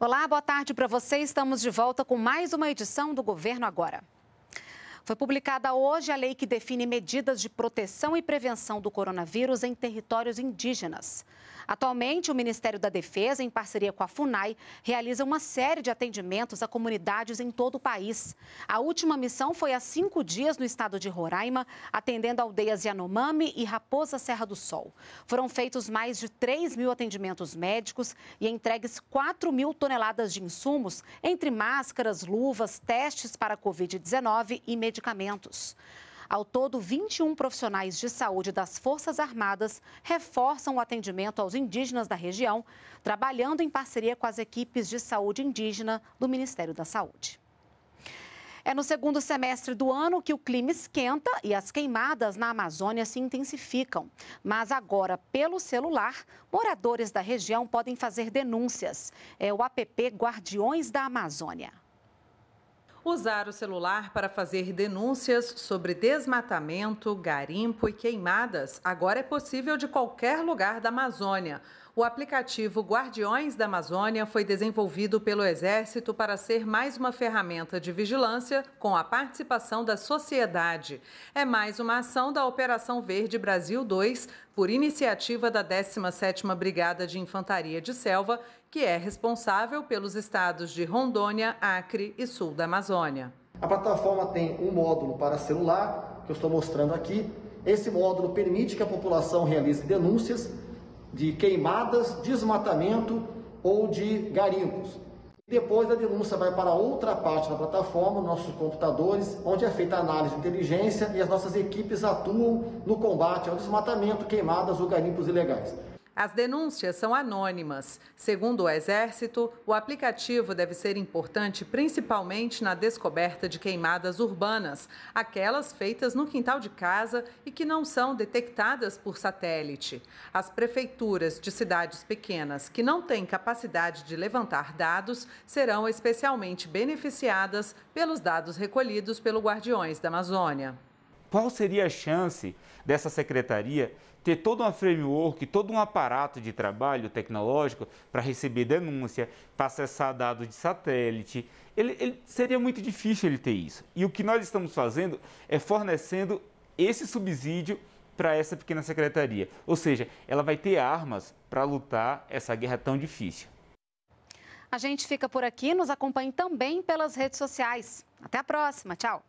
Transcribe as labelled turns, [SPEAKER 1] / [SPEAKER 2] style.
[SPEAKER 1] Olá, boa tarde para você. Estamos de volta com mais uma edição do Governo Agora. Foi publicada hoje a lei que define medidas de proteção e prevenção do coronavírus em territórios indígenas. Atualmente, o Ministério da Defesa, em parceria com a FUNAI, realiza uma série de atendimentos a comunidades em todo o país. A última missão foi há cinco dias no estado de Roraima, atendendo aldeias Yanomami e Raposa Serra do Sol. Foram feitos mais de 3 mil atendimentos médicos e entregues 4 mil toneladas de insumos, entre máscaras, luvas, testes para Covid-19 e medicamentos. Ao todo, 21 profissionais de saúde das Forças Armadas reforçam o atendimento aos indígenas da região, trabalhando em parceria com as equipes de saúde indígena do Ministério da Saúde. É no segundo semestre do ano que o clima esquenta e as queimadas na Amazônia se intensificam. Mas agora, pelo celular, moradores da região podem fazer denúncias. É o app Guardiões da Amazônia.
[SPEAKER 2] Usar o celular para fazer denúncias sobre desmatamento, garimpo e queimadas agora é possível de qualquer lugar da Amazônia. O aplicativo Guardiões da Amazônia foi desenvolvido pelo Exército para ser mais uma ferramenta de vigilância com a participação da sociedade. É mais uma ação da Operação Verde Brasil 2, por iniciativa da 17ª Brigada de Infantaria de Selva, que é responsável pelos estados de Rondônia, Acre e Sul da Amazônia.
[SPEAKER 3] A plataforma tem um módulo para celular, que eu estou mostrando aqui. Esse módulo permite que a população realize denúncias de queimadas, desmatamento ou de garimpos. Depois a denúncia vai para outra parte da plataforma, nossos computadores, onde é feita a análise de inteligência e as nossas equipes atuam no combate ao desmatamento, queimadas ou garimpos ilegais.
[SPEAKER 2] As denúncias são anônimas. Segundo o Exército, o aplicativo deve ser importante principalmente na descoberta de queimadas urbanas, aquelas feitas no quintal de casa e que não são detectadas por satélite. As prefeituras de cidades pequenas que não têm capacidade de levantar dados serão especialmente beneficiadas pelos dados recolhidos pelo Guardiões da Amazônia.
[SPEAKER 4] Qual seria a chance dessa secretaria ter todo um framework, todo um aparato de trabalho tecnológico para receber denúncia, para acessar dados de satélite? Ele, ele, seria muito difícil ele ter isso. E o que nós estamos fazendo é fornecendo esse subsídio para essa pequena secretaria. Ou seja, ela vai ter armas para lutar essa guerra tão difícil.
[SPEAKER 1] A gente fica por aqui, nos acompanhe também pelas redes sociais. Até a próxima, tchau!